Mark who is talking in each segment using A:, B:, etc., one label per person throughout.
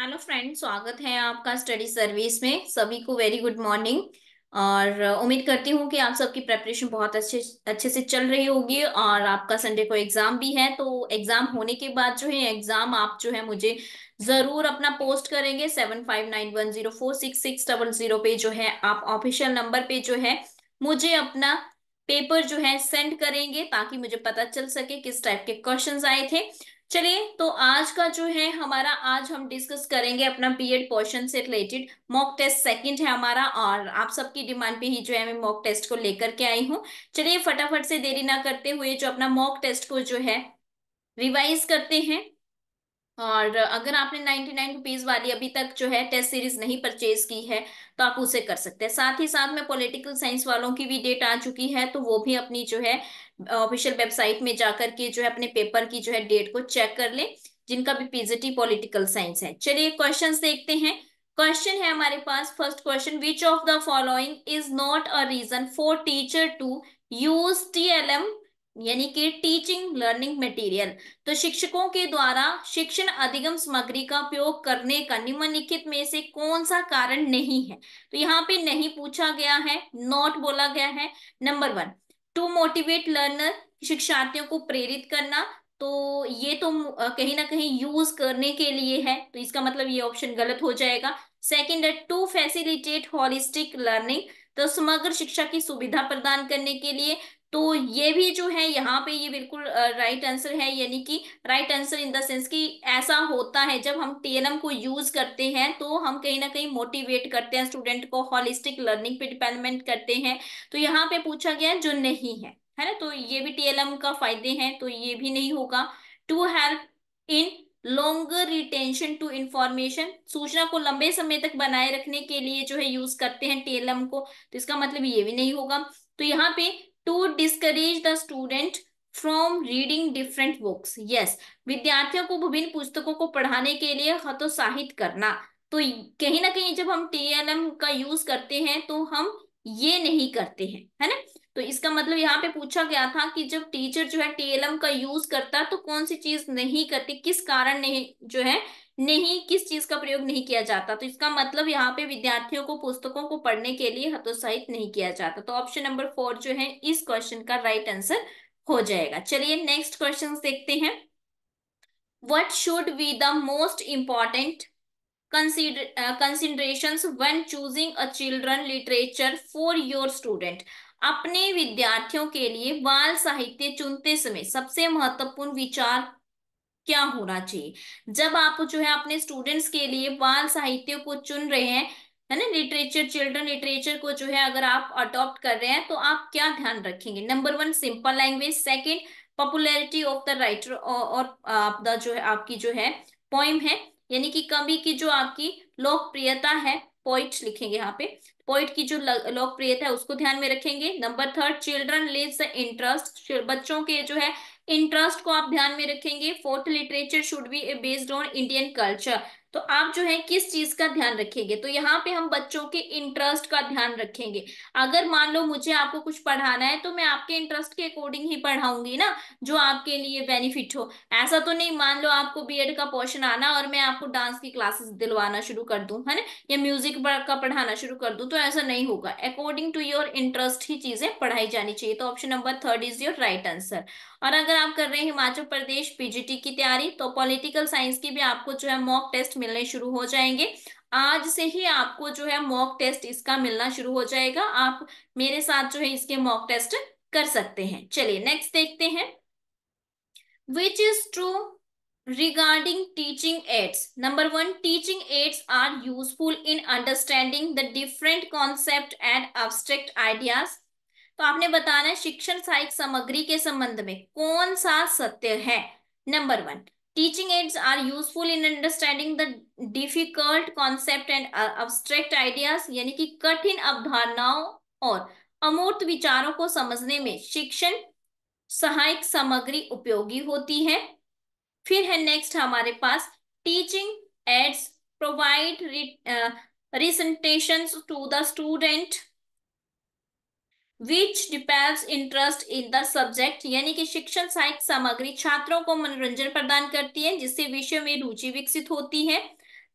A: Hello friend स्वागत है आपका स्टडी सर्विस में सभी को वेरी गुड मॉर्निंग और उम्मीद करती हूँ कि आप सबकी प्रेपरेशन बहुत अच्छे अच्छे से चल रही होगी और आपका संडे को एग्जाम भी है तो एग्जाम होने के बाद जो है एग्जाम आप जो है मुझे जरूर अपना पोस्ट करेंगे seven five nine one zero four six six double zero पे जो है आप ऑफिशियल नंबर पे जो है मुझे अपना पेपर जो है सेंड करेंगे ताकि मुझे पता चल सके किस टाइप के क्वेश्चन आए थे चलिए तो आज का जो है हमारा आज हम डिस्कस करेंगे अपना बीएड पोर्शन से रिलेटेड मॉक टेस्ट सेकंड है हमारा और आप सबकी डिमांड पे ही जो है मैं मॉक टेस्ट को लेकर के आई हूँ चलिए फटाफट से देरी ना करते हुए जो अपना मॉक टेस्ट को जो है रिवाइज करते हैं और अगर आपने नाइन्टी नाइन रुपीज वाली अभी तक जो है टेस्ट सीरीज नहीं परचेज की है तो आप उसे कर सकते हैं साथ ही साथ में पॉलिटिकल साइंस वालों की भी डेट आ चुकी है तो वो भी अपनी जो है ऑफिशियल वेबसाइट में जाकर के जो है अपने पेपर की जो है डेट को चेक कर ले जिनका भी पीजीटी पॉलिटिकल साइंस है चलिए क्वेश्चन देखते हैं क्वेश्चन है हमारे पास first question which of the following is not a reason for teacher to use T L M यानी कि टीचिंग लर्निंग मटेरियल तो शिक्षकों के द्वारा शिक्षण अधिगम सामग्री का उपयोग करने का निम्नलिखित में से कौन सा कारण नहीं है तो यहाँ पे नहीं पूछा गया है नॉट बोला गया है number one to motivate learner शिक्षार्थियों को प्रेरित करना तो ये तो कहीं ना कहीं यूज करने के लिए है तो इसका मतलब ये ऑप्शन गलत हो जाएगा सेकेंड है टू फैसिलिटेट हॉलिस्टिक लर्निंग तो समग्र शिक्षा की सुविधा प्रदान करने के लिए तो ये भी जो है यहाँ पे ये बिल्कुल राइट आंसर है यानी कि right answer in the sense कि ऐसा होता है जब हम टीएनएम को यूज करते हैं तो हम कहीं ना कहीं मोटिवेट करते हैं स्टूडेंट को हॉलिस्टिक लर्निंग पे डिपेंडमेंट करते हैं तो यहाँ पे पूछा गया जो नहीं है है ना तो ये भी टीएलएम का फायदे है तो ये भी नहीं होगा to help in longer retention to information सूचना को लंबे समय तक बनाए रखने के लिए जो है यूज करते हैं टीएलएम को तो इसका मतलब ये भी नहीं होगा तो यहाँ पे to discourage the student from reading different books yes विद्यार्थियों को विभिन्न पुस्तकों को पढ़ाने के लिए हतोत्साहित करना तो कहीं ना कहीं जब हम टीएलएम का यूज करते हैं तो हम ये नहीं करते हैं है ना तो इसका मतलब यहाँ पे पूछा गया था कि जब टीचर जो है टीएलएम का यूज करता है तो कौन सी चीज नहीं करती किस कारण नहीं जो है नहीं किस चीज का प्रयोग नहीं किया जाता तो इसका मतलब यहाँ पे विद्यार्थियों को पुस्तकों को पढ़ने के लिए हतोत्साहित नहीं किया जाता तो ऑप्शन नंबर फोर जो है इस क्वेश्चन का राइट आंसर हो जाएगा चलिए नेक्स्ट क्वेश्चन देखते हैं what should be the most important consider uh, considerations choosing a children literature for your student अपने विद्यार्थियों के लिए बाल साहित्य चुनते समय सबसे महत्वपूर्ण विचार क्या होना चाहिए जब आप जो है अपने स्टूडेंट्स के लिए बाल साहित्य को चुन रहे हैं है ना लिटरेचर चिल्ड्रन लिटरेचर को जो है अगर आप अडॉप्ट कर रहे हैं तो आप क्या ध्यान रखेंगे number one simple language second popularity of the writer और आप जो है आपकी जो है पोइम है यानी कि कवि की जो आपकी लोकप्रियता है पॉइंट लिखेंगे यहाँ पे पॉइंट की जो लोकप्रियता है उसको ध्यान में रखेंगे number third children lives interest बच्चों के जो है इंटरेस्ट को आप ध्यान में रखेंगे fourth literature should be based on Indian culture तो आप जो है किस चीज का ध्यान रखेंगे तो यहाँ पे हम बच्चों के इंटरेस्ट का ध्यान रखेंगे अगर मान लो मुझे आपको कुछ पढ़ाना है तो मैं आपके इंटरेस्ट के अकॉर्डिंग ही पढ़ाऊंगी ना जो आपके लिए बेनिफिट हो ऐसा तो नहीं मान लो आपको बीएड का पोर्शन आना और मैं आपको डांस की क्लासेस दिलवाना शुरू कर दू है ना या म्यूजिक का पढ़ाना शुरू कर दू तो ऐसा नहीं होगा अकॉर्डिंग टू योर इंटरेस्ट ही चीजें पढ़ाई जानी चाहिए तो option number third is your right answer और अगर आप कर रहे हैं हिमाचल प्रदेश पीजीटी की तैयारी तो पॉलिटिकल साइंस की भी आपको जो है मॉक टेस्ट मिलने शुरू हो जाएंगे आज से ही आपको जो है मॉक टेस्ट इसका मिलना शुरू हो जाएगा आप मेरे साथ जो है इसके मॉक टेस्ट कर सकते हैं चलिए नेक्स्ट देखते हैं which is true regarding teaching aids number one teaching aids are useful in understanding the different concept and abstract ideas तो आपने बताना है शिक्षण सहायक सामग्री के संबंध में कौन सा सत्य है number one teaching aids are useful in understanding the difficult concept and abstract ideas यानी कि कठिन अवधारणाओं और अमूर्त विचारों को समझने में शिक्षण सहायक सामग्री उपयोगी होती है फिर है नेक्स्ट हमारे पास teaching aids provide presentation to the student which depends interest in the subject यानी कि शिक्षण सहायक सामग्री छात्रों को मनोरंजन प्रदान करती है जिससे विषय में रुचि विकसित होती है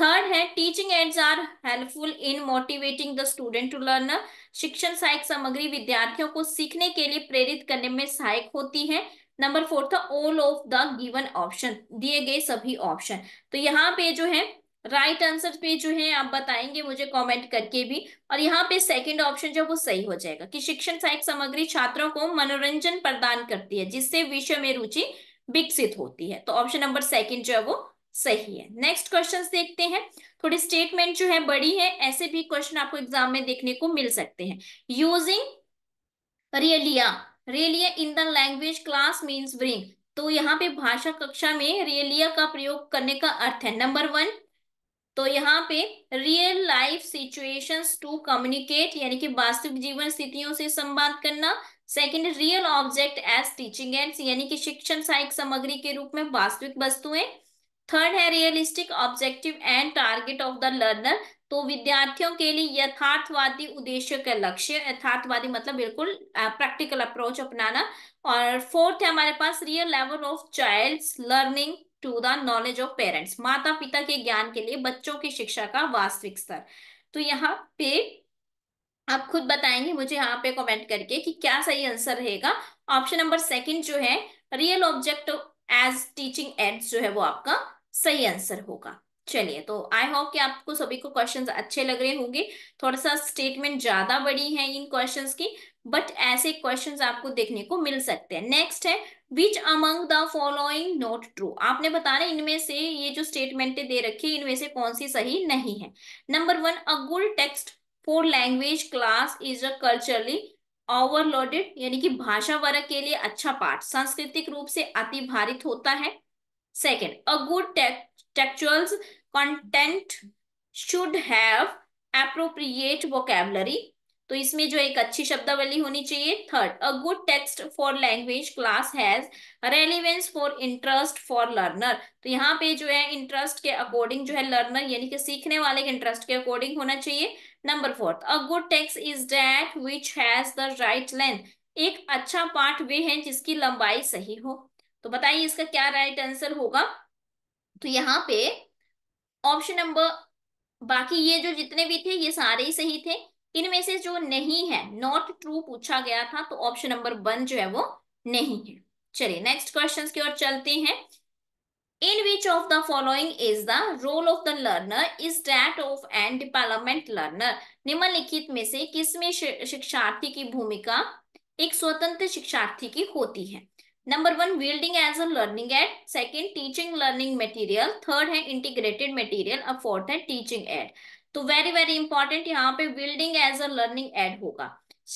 A: थर्ड है teaching aids are helpful in motivating the student to learn शिक्षण सहायक सामग्री विद्यार्थियों को सीखने के लिए प्रेरित करने में सहायक होती है number fourth all of the given option दिए गए सभी ऑप्शन तो यहाँ पे जो है राइट right आंसर पे जो है आप बताएंगे मुझे कमेंट करके भी और यहाँ पे सेकंड ऑप्शन जो वो सही हो जाएगा कि शिक्षण सहायक सामग्री छात्रों को मनोरंजन प्रदान करती है जिससे विषय में रुचि विकसित होती है तो ऑप्शन नंबर सेकंड जो है वो सही है नेक्स्ट क्वेश्चन देखते हैं थोड़ी स्टेटमेंट जो है बड़ी है ऐसे भी क्वेश्चन आपको एग्जाम में देखने को मिल सकते हैं using realia realia in the language class means bring तो यहाँ पे भाषा कक्षा में रेलिया का प्रयोग करने का अर्थ है नंबर वन तो यहाँ पे real life situations to communicate यानी कि वास्तविक जीवन स्थितियों से संवाद करना second real object as teaching aids यानी कि शिक्षण सहायक सामग्री के रूप में वास्तविक वस्तुएं थर्ड है realistic objective and target of the learner तो विद्यार्थियों के लिए यथार्थवादी उद्देश्य का लक्ष्य यथार्थवादी मतलब बिल्कुल प्रैक्टिकल अप्रोच अपनाना और फोर्थ है हमारे पास real level of child learning to the knowledge of parents माता पिता के ज्ञान के लिए बच्चों की शिक्षा का वास्तविक स्तर तो यहाँ पे आप खुद बताएंगे मुझे यहाँ पे कमेंट करके कि क्या सही आंसर रहेगा ऑप्शन नंबर सेकंड जो है real object as teaching aids जो है वो आपका सही आंसर होगा चलिए तो आई होप कि आपको सभी को क्वेश्चंस अच्छे लग रहे होंगे थोड़ा सा स्टेटमेंट ज्यादा बड़ी है इन क्वेश्चंस की बट ऐसे क्वेश्चंस आपको देखने को मिल सकते हैं नेक्स्ट है which among the following not true आपने बता रहे इनमें से ये जो स्टेटमेंट दे रखी है इनमें से कौन सी सही नहीं है number one a good text for language class is a culturally overloaded यानी कि भाषा वर्ग के लिए अच्छा पाठ सांस्कृतिक रूप से अति भारित होता है second a good text textuals content should have appropriate vocabulary तो इसमें जो एक अच्छी शब्दावली होनी चाहिए third a good text for language class has relevance for interest for learner तो यहाँ पे जो है इंटरेस्ट के अकॉर्डिंग जो है लर्नर यानी कि सीखने वाले के इंटरेस्ट के अकॉर्डिंग होना चाहिए number fourth a good text is that which has the right length एक अच्छा पार्ट वे है जिसकी लंबाई सही हो तो बताइए इसका क्या राइट right आंसर होगा तो यहाँ पे ऑप्शन नंबर बाकी ये जो जितने भी थे ये सारे ही सही थे इनमें से जो नहीं है नॉट ट्रू पूछा गया था तो ऑप्शन नंबर वन जो है वो नहीं है चलिए नेक्स्ट क्वेश्चन की ओर चलते हैं in which of the following is the role of the learner is that of and development learner निम्नलिखित में से किसमें शिक्षार्थी की भूमिका एक स्वतंत्र शिक्षार्थी की होती है number one building as a learning aid second teaching learning material third है इंटीग्रेटेड मेटीरियल और फोर्थ है टीचिंग एड तो वेरी वेरी इंपॉर्टेंट यहाँ पे building as a learning aid होगा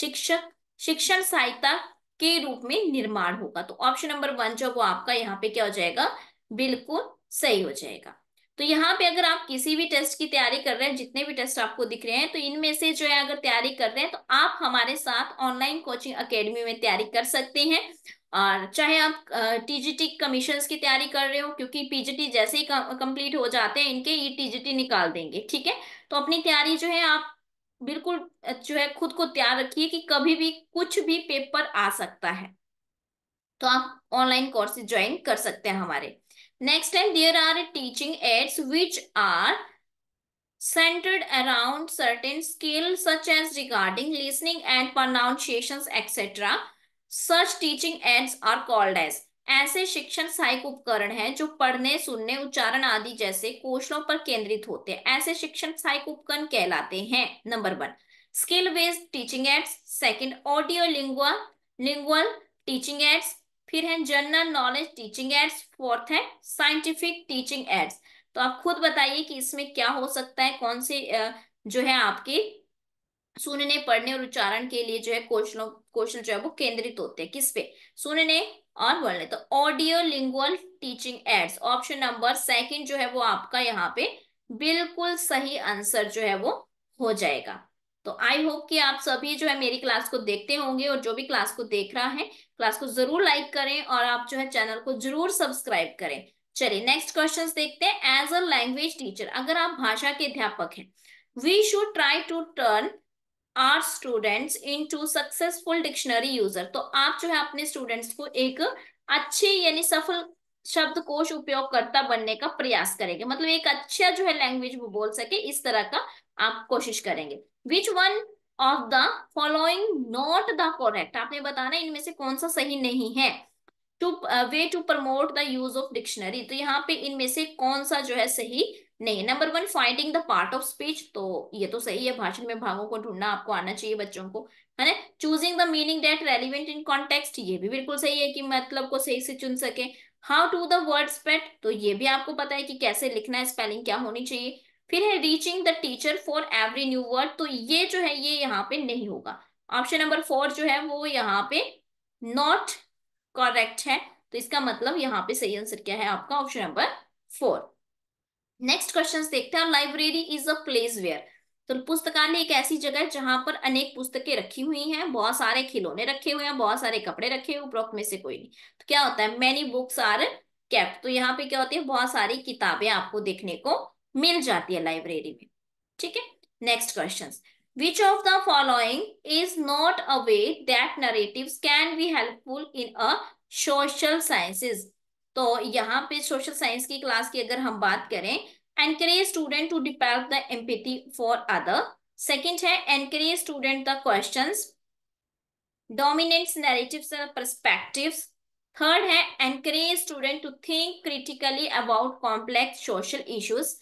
A: शिक्षक शिक्षण सहायता के रूप में निर्माण होगा तो ऑप्शन नंबर वन जो वो आपका यहाँ पे क्या हो जाएगा बिल्कुल सही हो जाएगा तो यहाँ पे अगर आप किसी भी टेस्ट की तैयारी कर रहे हैं जितने भी टेस्ट आपको दिख रहे हैं तो इनमें से जो है अगर तैयारी कर रहे हैं तो आप हमारे साथ ऑनलाइन कोचिंग अकेडमी में तैयारी कर सकते हैं और चाहे आप टीजीटी कमीशन की तैयारी कर रहे हो क्योंकि पीजीटी जैसे ही कंप्लीट हो जाते हैं इनके ये टीजीटी निकाल देंगे ठीक है तो अपनी तैयारी जो है आप बिल्कुल जो है खुद को तैयार रखिए कि कभी भी कुछ भी पेपर आ सकता है तो आप ऑनलाइन कोर्सेज ज्वाइन कर सकते हैं हमारे Next time, there are teaching aids which are centered around certain skills such as regarding listening and pronunciations, etc. Such teaching aids are called as ऐसे शिक्षण सहायक उपकरण हैं जो पढ़ने सुनने उच्चारण आदि जैसे कौशलों पर केंद्रित होते हैं ऐसे शिक्षण सहायक उपकरण कहलाते हैं number one skill based teaching aids second audio lingual lingual teaching aids फिर है general knowledge teaching aids fourth है साइंटिफिक टीचिंग एड्स तो आप खुद बताइए कि इसमें क्या हो सकता है कौन से जो है आपके सुनने पढ़ने और उच्चारण के लिए जो है क्वेश्चनों क्वेश्चन जो है वो केंद्रित होते हैं किस पे सुनने और बोलने तो audio lingual teaching aids option number second जो है वो आपका यहाँ पे बिल्कुल सही आंसर जो है वो हो जाएगा तो आई होप कि आप सभी जो है मेरी क्लास को देखते होंगे और जो भी क्लास को देख रहा है क्लास को जरूर लाइक करें और आप जो है चैनल को जरूर सब्सक्राइब करें चलिए नेक्स्ट क्वेश्चन देखते हैं एज अ लैंग्वेज टीचर अगर आप भाषा के अध्यापक हैं we should try to turn our students into successful dictionary user तो आप जो है अपने स्टूडेंट्स को एक अच्छे यानी सफल शब्दकोश उपयोगकर्ता बनने का प्रयास करेंगे मतलब एक अच्छा जो है लैंग्वेज वो बोल सके इस तरह का आप कोशिश करेंगे which one of the following not the correct आपने बताना इनमें से कौन सा सही नहीं है to way to promote the use of dictionary तो यहाँ पे इनमें से कौन सा जो है सही नहीं है number one finding the part of speech तो ये तो सही है भाषण में भागों को ढूंढना आपको आना चाहिए बच्चों को है ना choosing the meaning that relevant in context ये भी बिल्कुल सही है कि मतलब को सही से चुन सके हाउ टू द वर्ड तो ये भी आपको पता है कि कैसे लिखना है स्पेलिंग क्या होनी चाहिए फिर है reaching the teacher for every new word तो ये जो है ये यहाँ पे नहीं होगा ऑप्शन नंबर फोर जो है वो यहाँ पे नॉट करेक्ट है तो इसका मतलब यहाँ पे सही आंसर क्या है आपका option number four next question देखते हैं library is a place where तो पुस्तकालय एक ऐसी जगह है जहां पर अनेक पुस्तकें रखी हुई हैं बहुत सारे खिलौने रखे हुए हैं बहुत सारे कपड़े रखे हुए उपरोक्त में से कोई नहीं तो क्या होता है मैनी बुक्स आर कैप्ट तो यहाँ पे क्या होती है बहुत सारी किताबें आपको देखने को मिल जाती है लाइब्रेरी में ठीक है next question which of the following is not a way that narratives can be helpful in a social sciences तो यहाँ पे सोशल साइंस की क्लास की अगर हम बात करें encourage student to develop the empathy for other. Second है encourage student the questions. Dominates narratives and perspectives. Third है encourage student to think critically about complex social issues.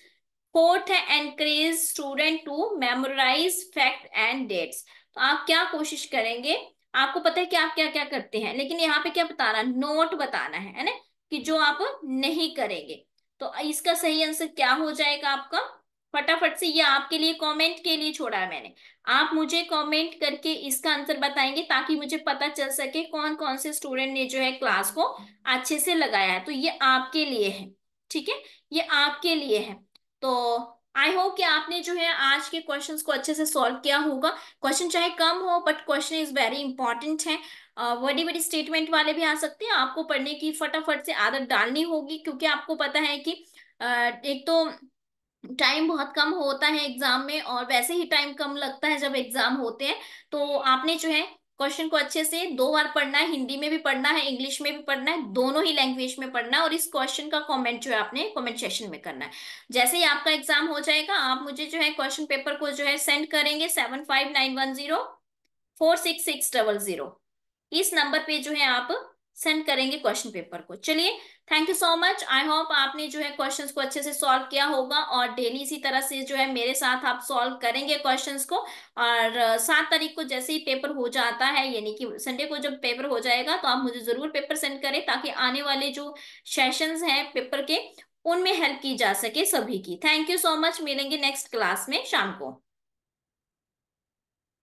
A: Fourth है encourage student to memorize fact and dates. तो आप क्या कोशिश करेंगे आपको पता है कि आप क्या क्या करते हैं लेकिन यहाँ पे क्या बताना नोट बताना है है ना कि जो आप नहीं करेंगे तो इसका सही आंसर क्या हो जाएगा आपका फटाफट से ये आपके लिए कमेंट के लिए छोड़ा है मैंने आप मुझे कमेंट करके इसका आंसर बताएंगे ताकि मुझे पता चल सके कौन कौन से स्टूडेंट ने जो है क्लास को अच्छे से लगाया है तो ये आपके लिए है ठीक है ये आपके लिए है तो आई होप कि आपने जो है आज के क्वेश्चंस को अच्छे से सॉल्व किया होगा क्वेश्चन चाहे कम हो but question is very important है बड़ी बड़ी स्टेटमेंट वाले भी आ सकते हैं आपको पढ़ने की फटाफट से आदत डालनी होगी क्योंकि आपको पता है कि एक तो टाइम बहुत कम होता है एग्जाम में और वैसे ही टाइम कम लगता है जब एग्जाम होते हैं तो आपने जो है क्वेश्चन को अच्छे से दो बार पढ़ना है हिंदी में भी पढ़ना है इंग्लिश में भी पढ़ना है दोनों ही लैंग्वेज में पढ़ना है और इस क्वेश्चन का कमेंट जो है आपने कमेंट सेशन में करना है जैसे ही आपका एग्जाम हो जाएगा आप मुझे जो है क्वेश्चन पेपर को जो है सेंड करेंगे seven five nine one zero four six six double zero इस नंबर पे जो है आप सेंड करेंगे क्वेश्चन पेपर को चलिए thank you so much I hope आपने जो है क्वेश्चंस को अच्छे से सॉल्व किया होगा और डेली इसी तरह से जो है मेरे साथ आप सॉल्व करेंगे क्वेश्चंस को और सात तारीख को जैसे ही पेपर हो जाता है यानी कि संडे को जब पेपर हो जाएगा तो आप मुझे जरूर पेपर सेंड करें ताकि आने वाले जो सेशन है पेपर के उनमें हेल्प की जा सके सभी की थैंक यू सो मच मिलेंगे नेक्स्ट क्लास में शाम को